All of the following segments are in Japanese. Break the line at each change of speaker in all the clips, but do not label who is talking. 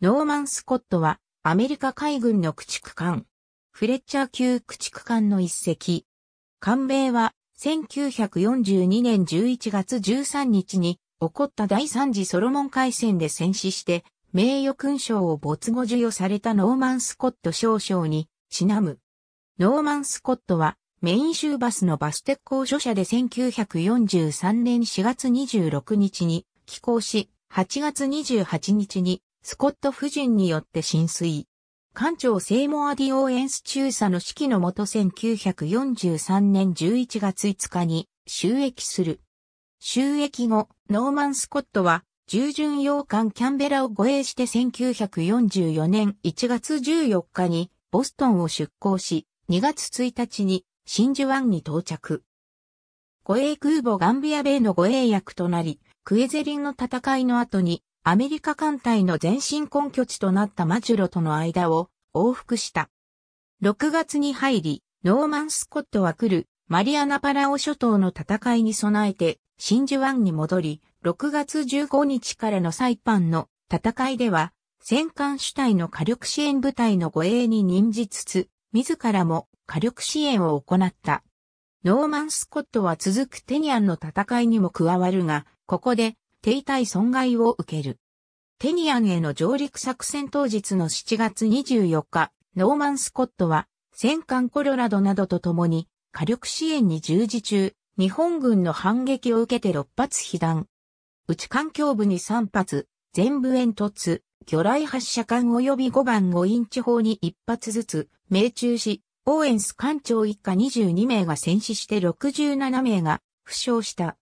ノーマン・スコットは、アメリカ海軍の駆逐艦、フレッチャー級駆逐艦の一隻。艦名は、1942年11月13日に、起こった第三次ソロモン海戦で戦死して、名誉勲章を没後授与されたノーマン・スコット少将に、ちなむ。ノーマン・スコットは、メイン州バスのバス鉄工所社で1943年4月26日に、寄港し、8月28日にスコット夫人によって浸水。艦長セイモア・ディ・オーエンス中佐の指揮のもと1943年11月5日に収益する。収益後、ノーマン・スコットは従順洋艦キャンベラを護衛して1944年1月14日にボストンを出港し、2月1日に真珠湾に到着。護衛空母ガンビア米の護衛役となり、クエゼリンの戦いの後にアメリカ艦隊の前進根拠地となったマチュロとの間を往復した。6月に入り、ノーマン・スコットは来るマリアナパラオ諸島の戦いに備えて真珠湾に戻り、6月15日からのサイパンの戦いでは、戦艦主体の火力支援部隊の護衛に任じつつ、自らも火力支援を行った。ノーマン・スコットは続くテニアンの戦いにも加わるが、ここで停滞損害を受ける。テニアンへの上陸作戦当日の7月24日、ノーマン・スコットは、戦艦コロラドなどと共に、火力支援に従事中、日本軍の反撃を受けて6発被弾。内環境部に3発、全部煙突、魚雷発射管及び5番5インチ砲に1発ずつ、命中し、オーエンス艦長一家22名が戦死して67名が負傷した。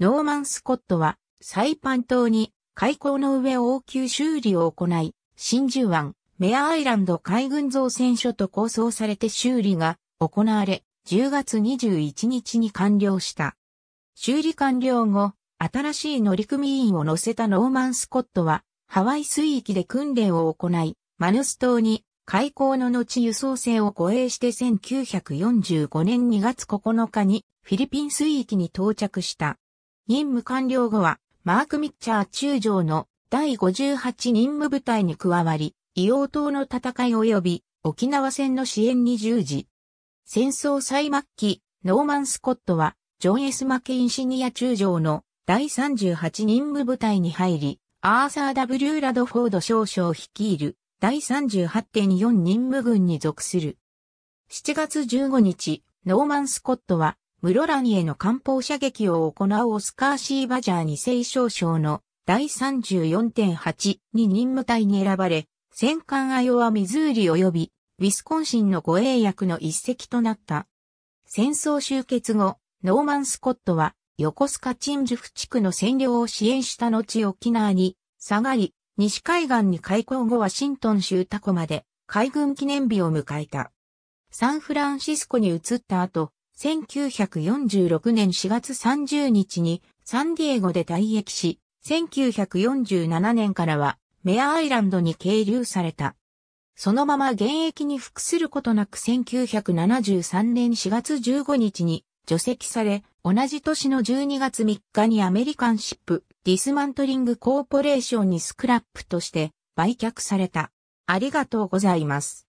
ノーマン・スコットはサイパン島に海溝の上応急修理を行い、真珠湾、メアアイランド海軍造船所と構想されて修理が行われ、10月21日に完了した。修理完了後、新しい乗組員を乗せたノーマン・スコットは、ハワイ水域で訓練を行い、マヌス島に海港の後輸送船を護衛して1945年2月9日にフィリピン水域に到着した。任務完了後はマーク・ミッチャー中将の第58任務部隊に加わり、硫黄島の戦い及び沖縄戦の支援に従事。戦争最末期、ノーマン・スコットは、ジョン・ S・ マケインシニア中将の第38任務部隊に入り、アーサー・ W・ ラドフォード少将率いる第38.4任務軍に属する。7月15日、ノーマン・スコットは室蘭への艦砲射撃を行うオスカー・シーバジャーに聖少将の第34.8に任務隊に選ばれ、戦艦アよはミズーリ及び、ウィスコンシンの護衛役の一隻となった。戦争終結後、ノーマン・スコットは、横須賀鎮守府地区の占領を支援した後沖縄に下がり、西海岸に開港後ワシントン州タコまで海軍記念日を迎えた。サンフランシスコに移った後、1946年4月30日にサンディエゴで退役し、1947年からはメアアイランドに係留された。そのまま現役に服することなく1973年4月15日に除籍され、同じ年の12月3日にアメリカンシップディスマントリングコーポレーションにスクラップとして売却された。ありがとうございます。